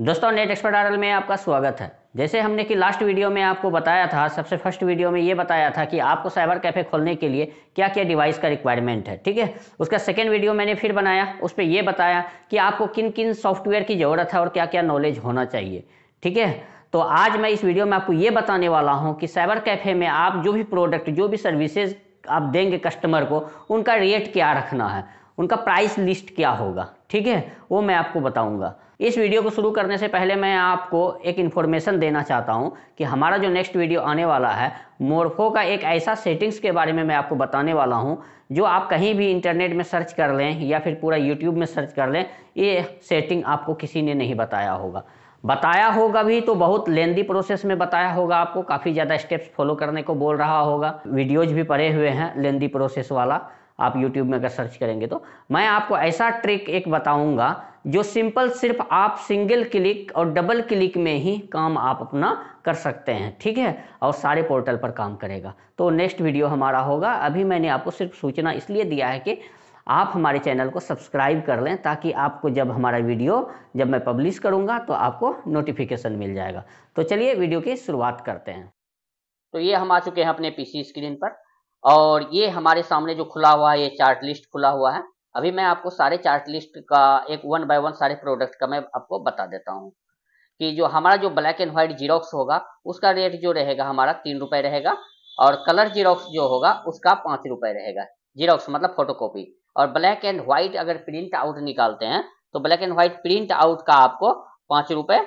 दोस्तों net expert RL में आपका स्वागत है जैसे हमने कि लास्ट वीडियो में आपको बताया था सबसे फर्स्ट वीडियो में ये बताया था कि आपको साइबर कैफ़े खोलने के लिए क्या क्या डिवाइस का रिक्वायरमेंट है ठीक है उसका सेकेंड वीडियो मैंने फिर बनाया उस पर यह बताया कि आपको किन किन सॉफ्टवेयर की ज़रूरत है और क्या क्या नॉलेज होना चाहिए ठीक है तो आज मैं इस वीडियो में आपको ये बताने वाला हूँ कि साइबर कैफ़े में आप जो भी प्रोडक्ट जो भी सर्विसेज आप देंगे कस्टमर को उनका रेट क्या रखना है उनका प्राइस लिस्ट क्या होगा ठीक है वो मैं आपको बताऊंगा इस वीडियो को शुरू करने से पहले मैं आपको एक इन्फॉर्मेशन देना चाहता हूं कि हमारा जो नेक्स्ट वीडियो आने वाला है मोरफो का एक ऐसा सेटिंग्स के बारे में मैं आपको बताने वाला हूं जो आप कहीं भी इंटरनेट में सर्च कर लें या फिर पूरा यूट्यूब में सर्च कर लें ये सेटिंग आपको किसी ने नहीं बताया होगा बताया होगा भी तो बहुत लेंदी प्रोसेस में बताया होगा आपको काफ़ी ज़्यादा स्टेप्स फॉलो करने को बोल रहा होगा वीडियोज भी पड़े हुए हैं लेंदी प्रोसेस वाला आप यूट्यूब में अगर सर्च करेंगे तो मैं आपको ऐसा ट्रिक एक बताऊंगा जो सिंपल सिर्फ आप सिंगल क्लिक और डबल क्लिक में ही काम आप अपना कर सकते हैं ठीक है और सारे पोर्टल पर काम करेगा तो नेक्स्ट वीडियो हमारा होगा अभी मैंने आपको सिर्फ सूचना इसलिए दिया है कि आप हमारे चैनल को सब्सक्राइब कर लें ताकि आपको जब हमारा वीडियो जब मैं पब्लिश करूंगा तो आपको नोटिफिकेशन मिल जाएगा तो चलिए वीडियो की शुरुआत करते हैं तो ये हम आ चुके हैं अपने पीसी स्क्रीन पर और ये हमारे सामने जो खुला हुआ है ये चार्ट लिस्ट खुला हुआ है अभी मैं आपको सारे चार्ट लिस्ट का एक वन बाय वन सारे प्रोडक्ट का मैं आपको बता देता हूँ कि जो हमारा जो ब्लैक एंड व्हाइट जीरोक्स होगा उसका रेट जो रहेगा हमारा तीन रुपए रहेगा और कलर जीरोक्स जो होगा उसका पांच रुपए रहेगा जीरोक्स मतलब फोटोकॉपी और ब्लैक एंड व्हाइट अगर प्रिंट आउट निकालते हैं तो black and white print out का आपको पांच रुपए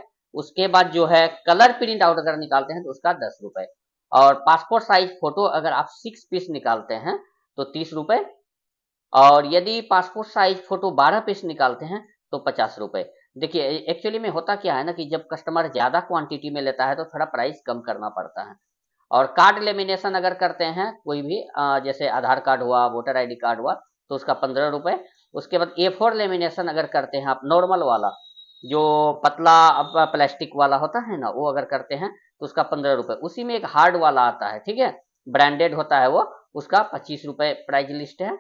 उसके बाद जो है कलर प्रिंट आउट अगर निकालते हैं तो उसका दस रुपए और पासपोर्ट साइज फोटो अगर आप सिक्स पीस निकालते हैं तो तीस रुपए और यदि पासपोर्ट साइज फोटो बारह पीस निकालते हैं तो पचास रुपए देखिए एक्चुअली में होता क्या है ना कि जब कस्टमर ज़्यादा क्वांटिटी में लेता है तो थोड़ा प्राइस कम करना पड़ता है और कार्ड लेमिनेशन अगर करते हैं कोई भी जैसे आधार कार्ड हुआ वोटर आईडी कार्ड हुआ तो उसका पंद्रह रुपए उसके बाद ए फोर लेमिनेशन अगर करते हैं आप नॉर्मल वाला जो पतला प्लास्टिक वाला होता है ना वो अगर करते हैं तो उसका पंद्रह रुपए उसी में एक हार्ड वाला आता है ठीक है ब्रांडेड होता है वो उसका पच्चीस रुपए प्राइज लिस्ट है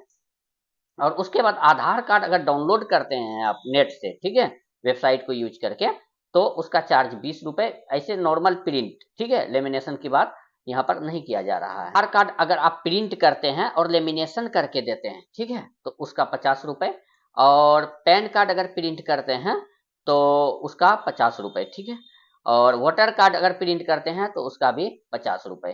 और उसके बाद आधार कार्ड अगर डाउनलोड करते हैं आप नेट से ठीक है वेबसाइट को यूज करके तो उसका चार्ज बीस रुपए ऐसे नॉर्मल प्रिंट ठीक है लेमिनेशन की बात यहाँ पर नहीं किया जा रहा है आधार कार्ड अगर आप प्रिंट करते हैं और लेमिनेशन करके देते हैं ठीक है तो उसका पचास रुपए और पैन कार्ड अगर प्रिंट करते हैं तो उसका पचास रुपए ठीक है और वोटर कार्ड अगर प्रिंट करते हैं तो उसका भी पचास रुपये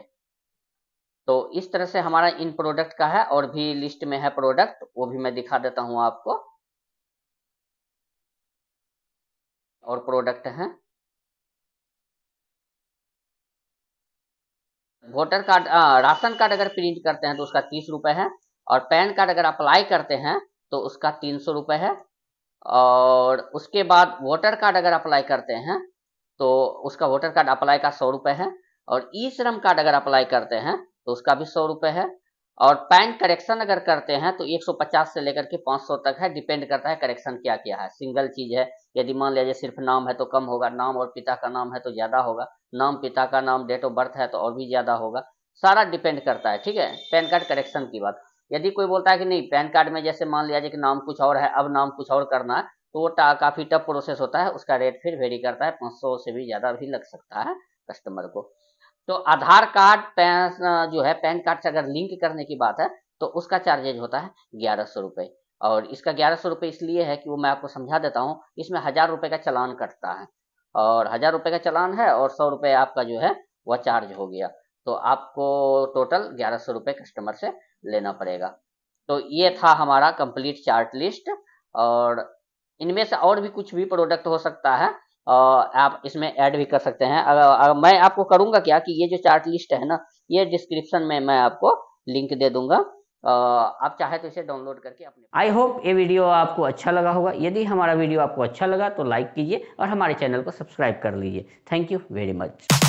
तो इस तरह से हमारा इन प्रोडक्ट का है और भी लिस्ट में है प्रोडक्ट वो भी मैं दिखा देता हूं आपको और प्रोडक्ट है वोटर कार्ड राशन कार्ड अगर प्रिंट करते हैं तो उसका तीस रुपए है और पैन कार्ड अगर अप्लाई करते हैं तो उसका तीन सौ रुपए है और उसके बाद वोटर कार्ड अगर अप्लाई करते हैं तो उसका वोटर कार्ड अप्लाई का सौ रुपये है और ई श्रम कार्ड अगर अप्लाई करते हैं तो उसका भी सौ रुपये है और पैन करेक्शन अगर करते हैं तो 150 से लेकर के 500 तक है डिपेंड करता है करेक्शन क्या क्या है सिंगल चीज है यदि मान लिया जाए सिर्फ नाम है तो कम होगा नाम और पिता का नाम है तो ज्यादा होगा नाम पिता का नाम डेट ऑफ बर्थ है तो और भी ज्यादा होगा सारा डिपेंड करता है ठीक है पैन कार्ड करेक्शन की बात यदि कोई बोलता है कि नहीं पैन कार्ड में जैसे मान लिया जाए कि नाम कुछ और है अब नाम कुछ और करना है तो वो काफ़ी टफ प्रोसेस होता है उसका रेट फिर वेरी करता है पाँच सौ से भी ज़्यादा भी लग सकता है कस्टमर को तो आधार कार्ड पैन जो है पैन कार्ड से अगर लिंक करने की बात है तो उसका चार्जेज होता है ग्यारह सौ रुपये और इसका ग्यारह सौ रुपये इसलिए है कि वो मैं आपको समझा देता हूँ इसमें हज़ार रुपये का चलान कटता है और हज़ार रुपये का चलान है और सौ रुपये आपका जो है वह चार्ज हो गया तो आपको टोटल ग्यारह सौ रुपये कस्टमर से लेना पड़ेगा तो ये था हमारा कंप्लीट चार्ट लिस्ट और इनमें से और भी कुछ भी प्रोडक्ट हो सकता है आप इसमें ऐड भी कर सकते हैं अगर, अगर मैं आपको करूंगा क्या कि ये जो चार्ट लिस्ट है ना ये डिस्क्रिप्शन में मैं आपको लिंक दे दूंगा आप चाहे तो इसे डाउनलोड करके अपने आई होप ये वीडियो आपको अच्छा लगा होगा यदि हमारा वीडियो आपको अच्छा लगा तो लाइक कीजिए और हमारे चैनल को सब्सक्राइब कर लीजिए थैंक यू वेरी मच